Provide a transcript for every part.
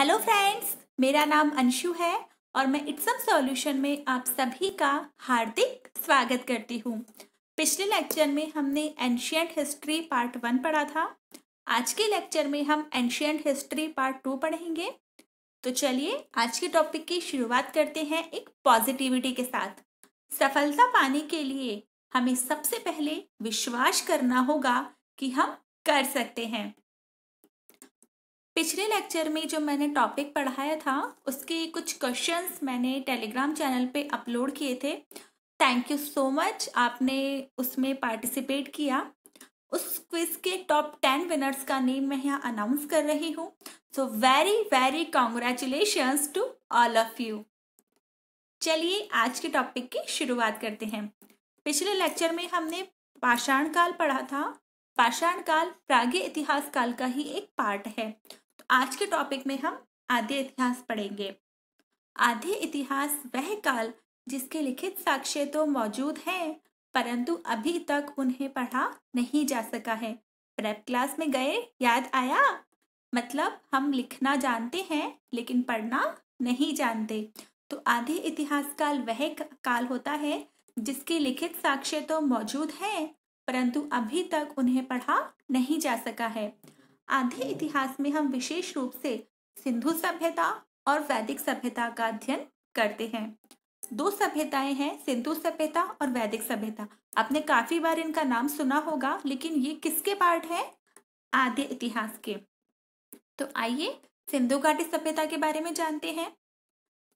hello friends मेरा नाम अंशु है और मैं इट्सम सॉल्यूशन में आप सभी का हार्दिक स्वागत करती हूँ पिछले लेक्चर में हमने एंशियंट हिस्ट्री पार्ट वन पढ़ा था आज के लेक्चर में हम एंशियंट हिस्ट्री पार्ट टू पढ़ेंगे तो चलिए आज के टॉपिक की शुरुआत करते हैं एक पॉजिटिविटी के साथ सफलता पाने के लिए हमें सबसे पहले विश्वास करना होगा कि हम कर सकते हैं पिछले लेक्चर में जो मैंने टॉपिक पढ़ाया था उसके कुछ क्वेश्चंस मैंने टेलीग्राम चैनल पे अपलोड किए थे थैंक यू सो मच आपने उसमें पार्टिसिपेट किया उस क्विज के टॉप टेन विनर्स का नेम मैं यहाँ अनाउंस कर रही हूँ so very very congratulations to all of you चलिए आज के टॉपिक की शुरुआत करते हैं पिछले लेक्चर में हमने पाषाण काल पढ़ा था पाषाण काल प्राग्य इतिहास काल का ही एक पार्ट है आज के टॉपिक में हम आद्य इतिहास पढ़ेंगे आद्य इतिहास वह काल जिसके लिखित साक्ष्य तो मौजूद हैं परंतु अभी तक उन्हें पढ़ा नहीं जा सका है प्रेप क्लास में गए याद आया मतलब हम लिखना जानते हैं लेकिन पढ़ना नहीं जानते तो आधे इतिहास काल वह काल होता है जिसके लिखित साक्ष्य तो मौजूद हैं परंतु अभी तक उन्हें पढ़ा नहीं जा सका है आधे इतिहास में हम विशेष रूप से सिंधु सभ्यता और वैदिक सभ्यता का अध्ययन करते हैं दो सभ्यताएं हैं सिंधु सभ्यता और वैदिक सभ्यता आपने काफी बार इनका नाम सुना होगा लेकिन ये किसके पार्ट है आधे इतिहास के तो आइए सिंधु घाटी सभ्यता के बारे में जानते हैं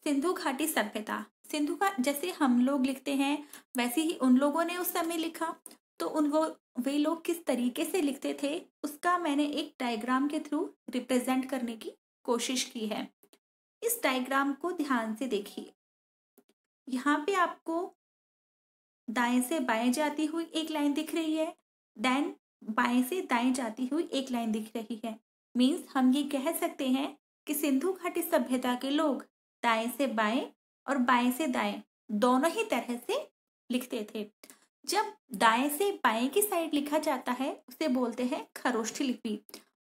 सिंधु घाटी सभ्यता सिंधु का जैसे हम लोग लिखते हैं वैसे ही उन लोगों ने उस समय लिखा तो उन वो वे लोग किस तरीके से लिखते थे उसका मैंने एक डायग्राम के थ्रू रिप्रेजेंट करने की कोशिश की है इस डायग्राम को ध्यान से देखिए यहाँ पे आपको दाएं से बाएं जाती हुई एक लाइन दिख रही है देन बाएं से दाएं जाती हुई एक लाइन दिख रही है मीन्स हम ये कह सकते हैं कि सिंधु घाटी सभ्यता के लोग दाएं से बाएं और बाएं से दाएं दोनों ही तरह से लिखते थे जब दाएं से बाएं की साइड लिखा जाता है उसे बोलते हैं खरोष्ठी लिपि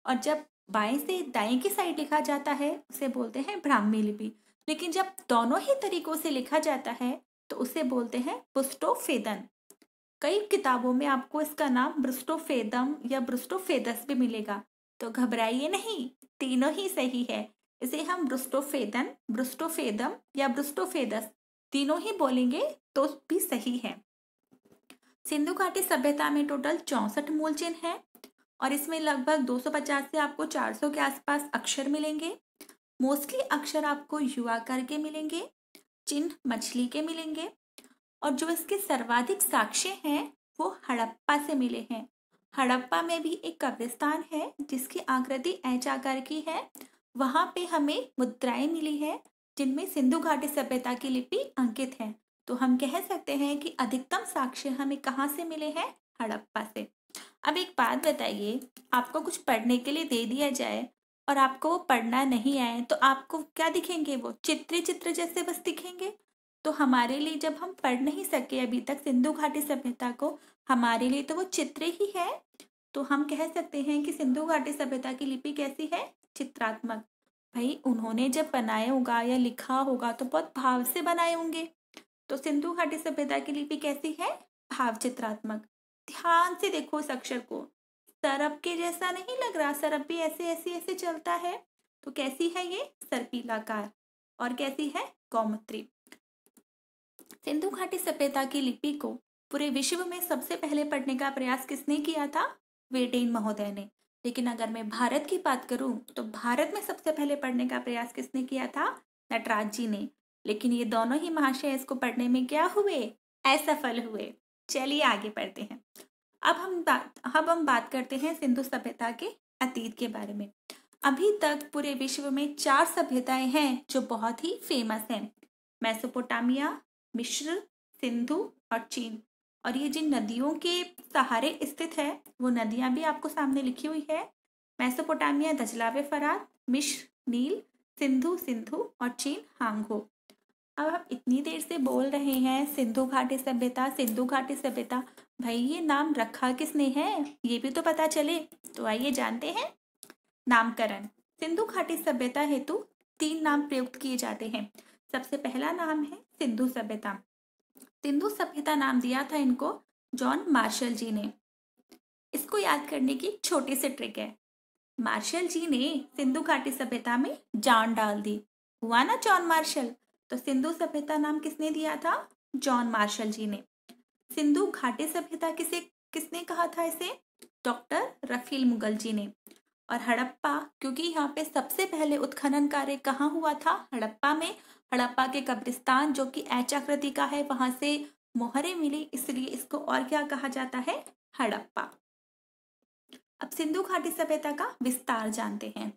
और जब बाएं से दाएं की साइड लिखा जाता है उसे बोलते हैं ब्राह्मी लिपि लेकिन जब दोनों ही तरीकों से लिखा जाता है तो उसे बोलते हैं ब्रुस्टोफेदन कई किताबों में आपको इसका नाम ब्रुस्टोफेदम या ब्रुस्टोफेदस भी मिलेगा तो घबराइए नहीं तीनों ही सही है इसे हम ब्रुस्टोफेदन ब्रुस्टोफेदम या ब्रुस्टोफेदस तीनों ही बोलेंगे तो भी सही है सिंधु घाटी सभ्यता में टोटल चौंसठ मूल चिन्ह हैं और इसमें लगभग 250 से आपको 400 के आसपास अक्षर मिलेंगे मोस्टली अक्षर आपको युवा कर के मिलेंगे चिन्ह मछली के मिलेंगे और जो इसके सर्वाधिक साक्ष्य हैं वो हड़प्पा से मिले हैं हड़प्पा में भी एक कब्रिस्तान है जिसकी आकृति एच आकार की है वहाँ पे हमें मुद्राएं मिली है जिनमें सिंधु घाटी सभ्यता की लिपि अंकित है तो हम कह सकते हैं कि अधिकतम साक्ष्य हमें कहाँ से मिले हैं हड़प्पा से अब एक बात बताइए आपको कुछ पढ़ने के लिए दे दिया जाए और आपको वो पढ़ना नहीं आए तो आपको क्या दिखेंगे वो चित्र चित्र जैसे बस दिखेंगे तो हमारे लिए जब हम पढ़ नहीं सके अभी तक सिंधु घाटी सभ्यता को हमारे लिए तो वो चित्र ही है तो हम कह सकते हैं कि सिंधु घाटी सभ्यता की लिपि कैसी है चित्रात्मक भाई उन्होंने जब बनाया होगा या लिखा होगा तो बहुत भाव से बनाए होंगे तो सिंधु घाटी सभ्यता की लिपि कैसी है भावचित्रात्मक ध्यान से देखो इस अक्षर को सरप के जैसा नहीं लग रहा सरप भी ऐसे ऐसे ऐसे चलता है तो कैसी है ये सरपीलाकार और कैसी है कौमत्री सिंधु घाटी सभ्यता की लिपि को पूरे विश्व में सबसे पहले पढ़ने का प्रयास किसने किया था वेडेन महोदय ने लेकिन अगर मैं भारत की बात करूं तो भारत में सबसे पहले पढ़ने का प्रयास किसने किया था नटराज जी ने लेकिन ये दोनों ही महाशय इसको पढ़ने में क्या हुए असफल हुए चलिए आगे पढ़ते हैं अब हम बात अब हम बात करते हैं सिंधु सभ्यता के अतीत के बारे में अभी तक पूरे विश्व में चार सभ्यताएं हैं जो बहुत ही फेमस हैं मैसोपोटामिया मिश्र सिंधु और चीन और ये जिन नदियों के सहारे स्थित है वो नदियां भी आपको सामने लिखी हुई है मैसोपोटामिया दजलावे फरात मिश्र नील सिंधु सिंधु और चीन हांगो अब आप इतनी देर से बोल रहे हैं सिंधु घाटी सभ्यता सिंधु घाटी सभ्यता भाई ये नाम रखा किसने है ये भी तो पता चले तो आइए जानते हैं नामकरण सिंधु घाटी सभ्यता हेतु तीन नाम प्रयुक्त किए जाते हैं सबसे पहला नाम है सिंधु सभ्यता सिंधु सभ्यता नाम दिया था इनको जॉन मार्शल जी ने इसको याद करने की छोटी सी ट्रिक है मार्शल जी ने सिंधु घाटी सभ्यता में जान डाल दी हुआ ना जॉन मार्शल तो सिंधु सभ्यता नाम किसने दिया था जॉन मार्शल जी ने सिंधु घाटी सभ्यता किसे किसने कहा था इसे डॉक्टर रफील मुगल जी ने और हड़प्पा क्योंकि यहाँ पे सबसे पहले उत्खनन कार्य कहाँ हुआ था हड़प्पा में हड़प्पा के कब्रिस्तान जो कि ऐचाकृति का है वहां से मोहरे मिली इसलिए इसको और क्या कहा जाता है हड़प्पा अब सिंधु घाटी सभ्यता का विस्तार जानते हैं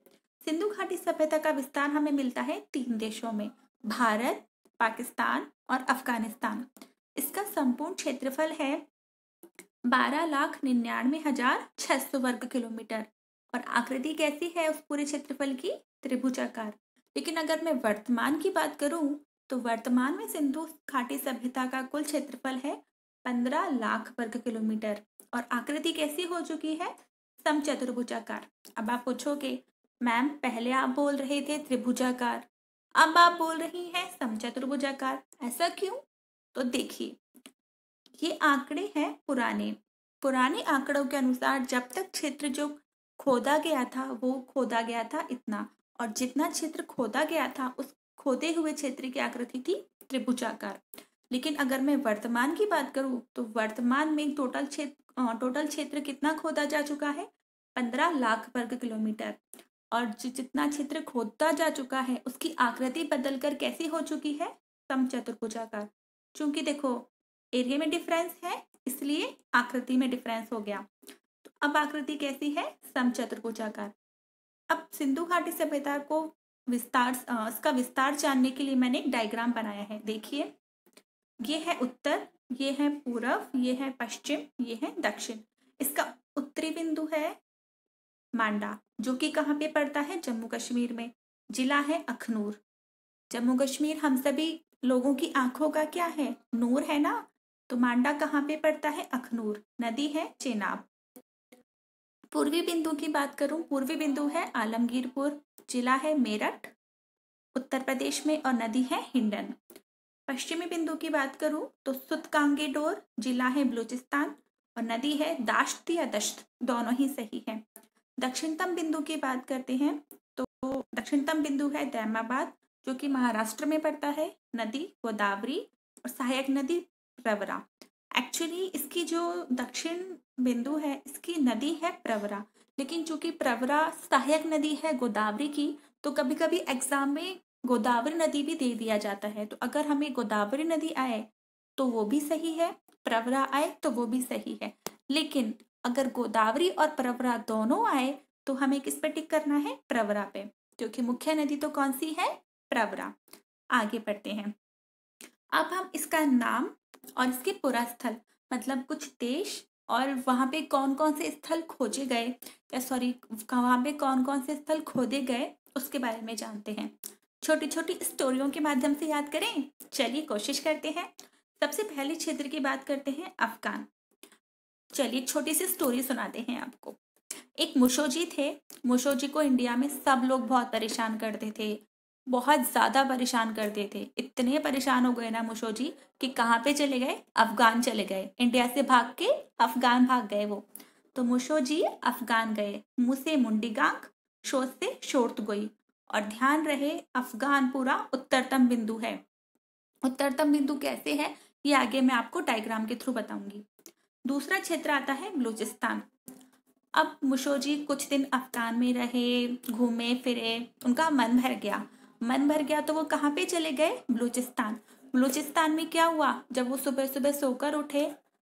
सिंधु घाटी सभ्यता का विस्तार हमें मिलता है तीन देशों में भारत पाकिस्तान और अफगानिस्तान इसका संपूर्ण क्षेत्रफल है बारह लाख निन्यानवे हजार छह सौ वर्ग किलोमीटर और आकृति कैसी है उस पूरे क्षेत्रफल की त्रिभुजाकार लेकिन अगर मैं वर्तमान की बात करूं तो वर्तमान में सिंधु घाटी सभ्यता का कुल क्षेत्रफल है पंद्रह लाख वर्ग किलोमीटर और आकृति कैसी हो चुकी है समचतुर्भुजाकार अब आप पूछोगे मैम पहले आप बोल रहे थे त्रिभुजाकार अब आप बोल रही हैं समचतुर्भुजाकार ऐसा क्यों तो देखिए ये आंकड़े हैं पुराने पुराने आंकड़ों के अनुसार जब तक क्षेत्र जो खोदा गया था वो खोदा गया था इतना और जितना क्षेत्र खोदा गया था उस खोदे हुए क्षेत्र की आकृति थी त्रिभुजाकार लेकिन अगर मैं वर्तमान की बात करूं तो वर्तमान में टोटल क्षेत्र टोटल क्षेत्र कितना खोदा जा चुका है पंद्रह लाख वर्ग किलोमीटर और जितना क्षेत्र खोदता जा चुका है उसकी आकृति बदलकर कैसी हो चुकी है समचतुर्भुजाकार चूंकि देखो एरिया में डिफरेंस है इसलिए आकृति में डिफरेंस हो गया तो अब आकृति कैसी है समचतुर्भुजाकार अब सिंधु घाटी सभ्यता को विस्तार उसका विस्तार जानने के लिए मैंने एक डायग्राम बनाया है देखिए ये है उत्तर ये है पूर्व ये है पश्चिम ये है दक्षिण इसका उत्तरी बिंदु है मांडा जो कि कहाँ पे पड़ता है जम्मू कश्मीर में जिला है अखनूर जम्मू कश्मीर हम सभी लोगों की आंखों का क्या है नूर है ना तो मांडा कहाँ पे पड़ता है अखनूर नदी है चेनाब पूर्वी बिंदु की बात करूं पूर्वी बिंदु है आलमगीरपुर जिला है मेरठ उत्तर प्रदेश में और नदी है हिंडन पश्चिमी बिंदु की बात करूं तो सुतकांगेडोर जिला है बलूचिस्तान और नदी है दाश्त या दश्त दोनों ही सही है दक्षिणतम बिंदु की बात करते हैं तो दक्षिणतम बिंदु है दैमाबाद जो कि महाराष्ट्र में पड़ता है नदी गोदावरी और सहायक नदी प्रवरा एक्चुअली इसकी जो दक्षिण बिंदु है इसकी नदी है प्रवरा लेकिन चूंकि प्रवरा सहायक नदी है गोदावरी की तो कभी कभी एग्जाम में गोदावरी नदी भी दे दिया जाता है तो अगर हमें गोदावरी नदी आए तो वो भी सही है प्रवरा आए तो वो भी सही है लेकिन अगर गोदावरी और प्रवरा दोनों आए तो हमें किस पे टिक करना है प्रवरा पे क्योंकि मुख्य नदी तो कौन सी है प्रवरा आगे बढ़ते हैं अब हम इसका नाम और इसके पूरा स्थल मतलब कुछ देश और वहाँ पे कौन कौन से स्थल खोजे गए या सॉरी वहाँ पे कौन कौन से स्थल खोदे गए उसके बारे में जानते हैं छोटी छोटी स्टोरियों के माध्यम से याद करें चलिए कोशिश करते हैं सबसे पहले क्षेत्र की बात करते हैं अफगान चलिए छोटी सी स्टोरी सुनाते हैं आपको एक मुशोजी थे मुशोजी को इंडिया में सब लोग बहुत परेशान करते थे बहुत ज़्यादा परेशान करते थे इतने परेशान हो गए ना मुशोजी कि कहाँ पे चले गए अफगान चले गए इंडिया से भाग के अफगान भाग गए वो तो मुशोजी अफगान गए मुसे से मुंडी गांक शोध से शोर्त गोई और ध्यान रहे अफगान पूरा उत्तरतम बिंदु है उत्तरतम बिंदु कैसे है ये आगे मैं आपको डायग्राम के थ्रू बताऊंगी दूसरा क्षेत्र आता है बलूचिस्तान अब मुशोजी कुछ दिन अफगान में रहे घूमे फिरे उनका मन भर गया मन भर गया तो वो कहाँ पे चले गए बलूचिस्तान बलूचिस्तान में क्या हुआ जब वो सुबह सुबह सोकर उठे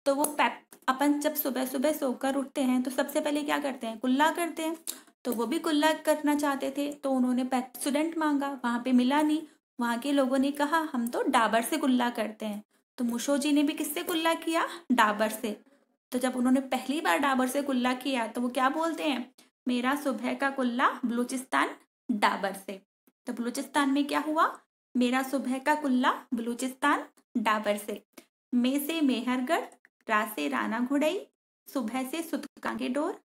तो वो पैप अपन जब सुबह सुबह सोकर उठते हैं तो सबसे पहले क्या करते हैं कुल्ला करते हैं तो वो भी कुल्ला करना चाहते थे तो उन्होंने स्टूडेंट मांगा वहाँ पे मिला नहीं वहाँ के लोगों ने कहा हम तो डाबर से कुल्ला करते हैं तो मुशो जी ने भी किससे कुल्ला किया डाबर से तो जब उन्होंने पहली बार डाबर से कुल्ला किया तो वो क्या बोलते हैं मेरा सुबह का कुल्ला बलूचिस्तान डाबर से तो बलूचिस्तान में क्या हुआ मेरा सुबह का कुल्ला बलूचिस्तान डाबर से मे से मेहरगढ़ रा से राना घुड़ई सुबह से सुतकांगे डोर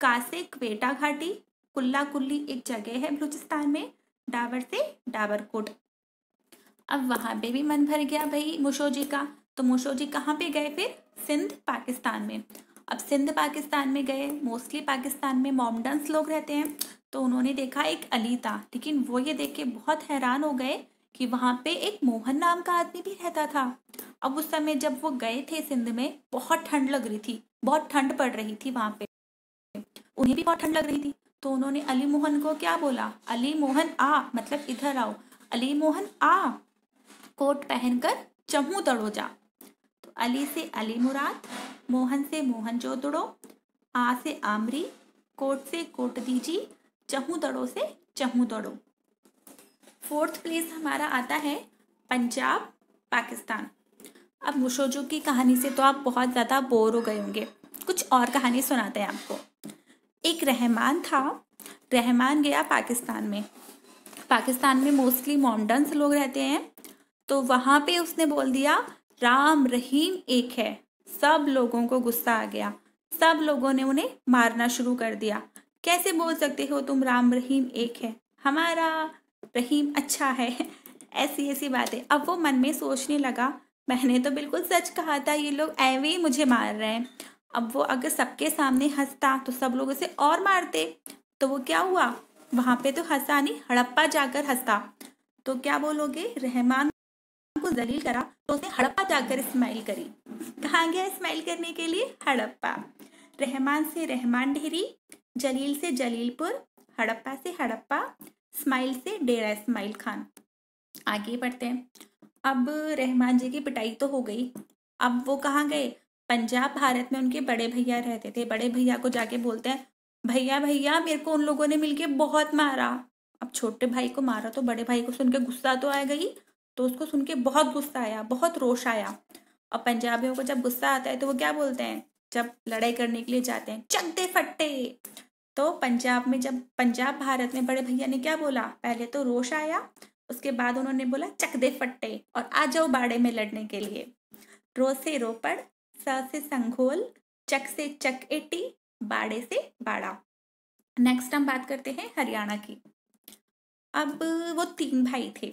का से क्वेटा घाटी कुल्ला कुल्ली एक जगह है बलूचिस्तान में डाबर से डाबर कोट अब वहाँ पे भी मन भर गया भाई मुशो जी का तो मुशो जी कहाँ पे गए फिर सिंध पाकिस्तान में अब सिंध पाकिस्तान में गए मोस्टली पाकिस्तान में मॉमडन्स लोग रहते हैं तो उन्होंने देखा एक अली था लेकिन वो ये देख के बहुत हैरान हो गए कि वहाँ पे एक मोहन नाम का आदमी भी रहता था अब उस समय जब वो गए थे सिंध में बहुत ठंड लग रही थी बहुत ठंड पड़ रही थी वहाँ पे उन्हें भी बहुत ठंड लग रही थी तो उन्होंने अली मोहन को क्या बोला अली मोहन आ मतलब इधर आओ अली मोहन आ कोट पहनकर चमू तड़ो जा तो अली से अली मुराद मोहन से मोहन जो दड़ो आ से आमरी कोट से कोट दीजी चहू दड़ो से चहू दड़ो फोर्थ प्लेस हमारा आता है पंजाब पाकिस्तान अब मुशोजू की कहानी से तो आप बहुत ज़्यादा बोर हो गए होंगे कुछ और कहानी सुनाते हैं आपको एक रहमान था रहमान गया पाकिस्तान में पाकिस्तान में मोस्टली मॉमडन्स लोग रहते हैं तो वहाँ पे उसने बोल दिया राम रहीम एक है सब लोगों को गुस्सा आ गया सब लोगों ने उन्हें मारना शुरू कर दिया कैसे बोल सकते हो तुम राम रहीम एक है हमारा रहीम अच्छा है ऐसी ऐसी बातें अब वो मन में सोचने लगा मैंने तो बिल्कुल सच कहा था ये लोग ऐवे ही मुझे मार रहे हैं अब वो अगर सबके सामने हंसता तो सब लोग उसे और मारते तो वो क्या हुआ वहाँ पे तो हंसा नहीं हड़प्पा जाकर हंसता तो क्या बोलोगे रहमान को जलील करा तो उसने हड़प्पा जाकर स्माइल करी कहा गया स्माइल करने के लिए हड़प्पा रहमान से रहमान डेहरी जलील से जलीलपुर हड़प्पा से हड़प्पा स्माइल से डेरा स्माइल खान आगे बढ़ते हैं अब रहमान जी की पिटाई तो हो गई अब वो कहाँ गए पंजाब भारत में उनके बड़े भैया रहते थे बड़े भैया को जाके बोलते हैं भैया भैया मेरे को उन लोगों ने मिलके बहुत मारा अब छोटे भाई को मारा तो बड़े भाई को सुन के गुस्सा तो आएगा ही तो उसको सुन के बहुत गुस्सा आया बहुत रोश आया और पंजाबियों को जब गुस्सा आता है तो वो क्या बोलते हैं जब लड़ाई करने के लिए जाते हैं चकते फट्टे तो पंजाब में जब पंजाब भारत में बड़े भैया ने क्या बोला पहले तो रोश आया उसके बाद उन्होंने बोला चक दे फट्टे और आ जाओ बाड़े में लड़ने के लिए रो से रोपड़ स से संघोल चक से चक एटी बाड़े से बाड़ा नेक्स्ट हम बात करते हैं हरियाणा की अब वो तीन भाई थे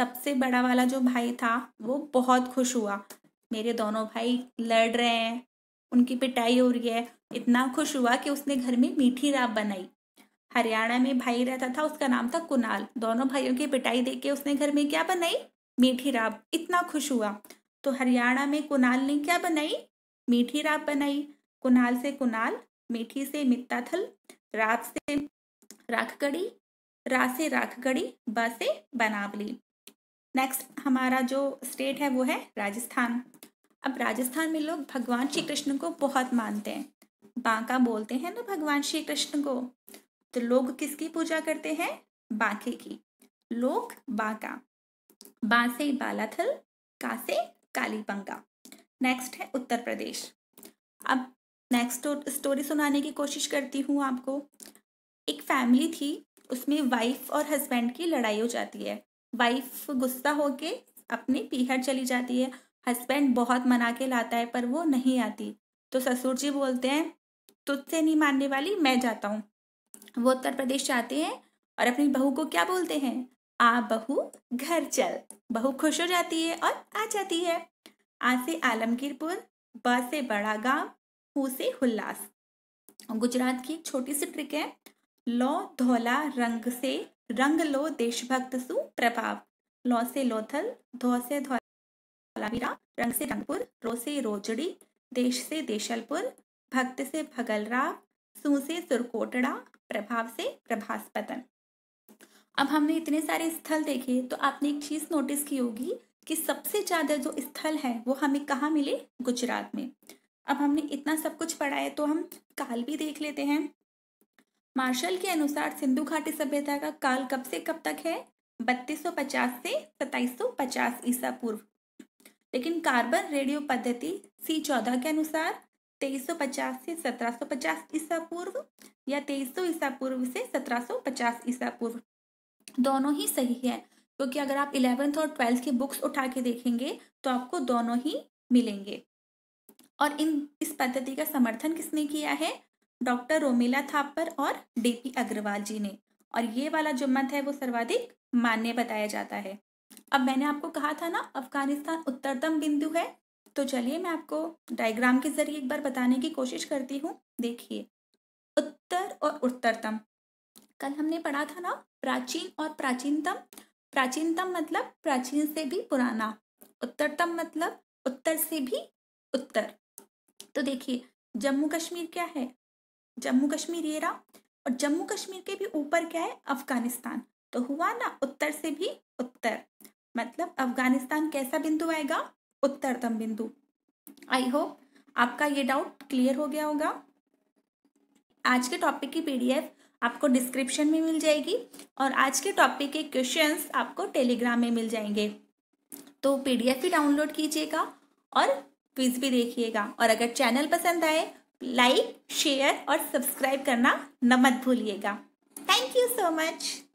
सबसे बड़ा वाला जो भाई था वो बहुत खुश हुआ मेरे दोनों भाई लड़ रहे हैं उनकी पिटाई हो रही है इतना खुश हुआ कि उसने घर में मीठी राब बनाई हरियाणा में भाई रहता था उसका नाम था कुनाल दोनों भाइयों की पिटाई देख के उसने घर में क्या बनाई मीठी राब इतना खुश हुआ तो हरियाणा में कुनाल ने क्या बनाई मीठी राब बनाई कुनाल से कुनाल मीठी से थल राब से राख कड़ी रा से राख कड़ी ब से बनावली नेक्स्ट हमारा जो स्टेट है वो है राजस्थान अब राजस्थान में लोग भगवान श्री कृष्ण को बहुत मानते हैं बांका बोलते हैं ना भगवान श्री कृष्ण को तो लोग किसकी पूजा करते हैं बांके की लोग बांका बांसे बालाथल कासे पंगा नेक्स्ट है उत्तर प्रदेश अब नेक्स्ट स्टोरी सुनाने की कोशिश करती हूँ आपको एक फैमिली थी उसमें वाइफ और हस्बैंड की लड़ाई हो जाती है वाइफ गुस्सा होके अपनी पीहर चली जाती है हस्बैंड बहुत मना के लाता है पर वो नहीं आती तो ससुर जी बोलते हैं तुझसे नहीं मानने वाली मैं जाता हूँ वो उत्तर प्रदेश जाते हैं और अपनी बहू को क्या बोलते हैं आ बहू घर चल बहू खुश हो जाती है और आ जाती है आ से आलमगीरपुर ब से बड़ा गांव हु से हुल्लास गुजरात की एक छोटी सी ट्रिक है लौ धोला रंग से रंग लो देशभक्त सु प्रभाव लो से लोथल धो से धौलावीरा रंग से रंगपुर रो से रोजड़ी देश से देशलपुर भक्त से भगलराव सू से सुरकोटड़ा प्रभाव से पतन अब हमने इतने सारे स्थल देखे तो आपने एक चीज नोटिस की होगी कि सबसे ज्यादा जो स्थल है वो हमें कहाँ मिले गुजरात में अब हमने इतना सब कुछ पढ़ा है तो हम काल भी देख लेते हैं मार्शल के अनुसार सिंधु घाटी सभ्यता का काल कब से कब तक है 3250 से 2750 ईसा पूर्व लेकिन कार्बन रेडियो पद्धति सी चौदह के अनुसार 2350 से 1750 ईसा पूर्व या 2300 ईसा पूर्व से 1750 ईसा पूर्व दोनों ही सही है क्योंकि अगर आप इलेवेंथ और ट्वेल्थ की बुक्स उठा के देखेंगे तो आपको दोनों ही मिलेंगे और इन इस पद्धति का समर्थन किसने किया है डॉक्टर रोमिला थापर और डीपी अग्रवाल जी ने और ये वाला जो मत है वो सर्वाधिक मान्य बताया जाता है अब मैंने आपको कहा था ना अफगानिस्तान उत्तरतम बिंदु है तो चलिए मैं आपको डायग्राम के जरिए एक बार बताने की कोशिश करती हूँ देखिए उत्तर और उत्तरतम कल हमने पढ़ा था ना प्राचीन और प्राचीनतम प्राचीनतम मतलब प्राचीन से भी पुराना उत्तरतम मतलब उत्तर से भी उत्तर तो देखिए जम्मू कश्मीर क्या है जम्मू कश्मीर ये रहा और जम्मू कश्मीर के भी ऊपर क्या है अफगानिस्तान तो हुआ ना उत्तर से भी उत्तर मतलब अफगानिस्तान कैसा बिंदु आएगा उत्तरतम बिंदु आई होप आपका ये डाउट क्लियर हो गया होगा आज के टॉपिक की पीडीएफ आपको डिस्क्रिप्शन में मिल जाएगी और आज के टॉपिक के क्वेश्चंस आपको टेलीग्राम में मिल जाएंगे तो पीडीएफ भी डाउनलोड कीजिएगा और क्विज भी देखिएगा और अगर चैनल पसंद आए लाइक शेयर और सब्सक्राइब करना न मत भूलिएगा थैंक यू सो मच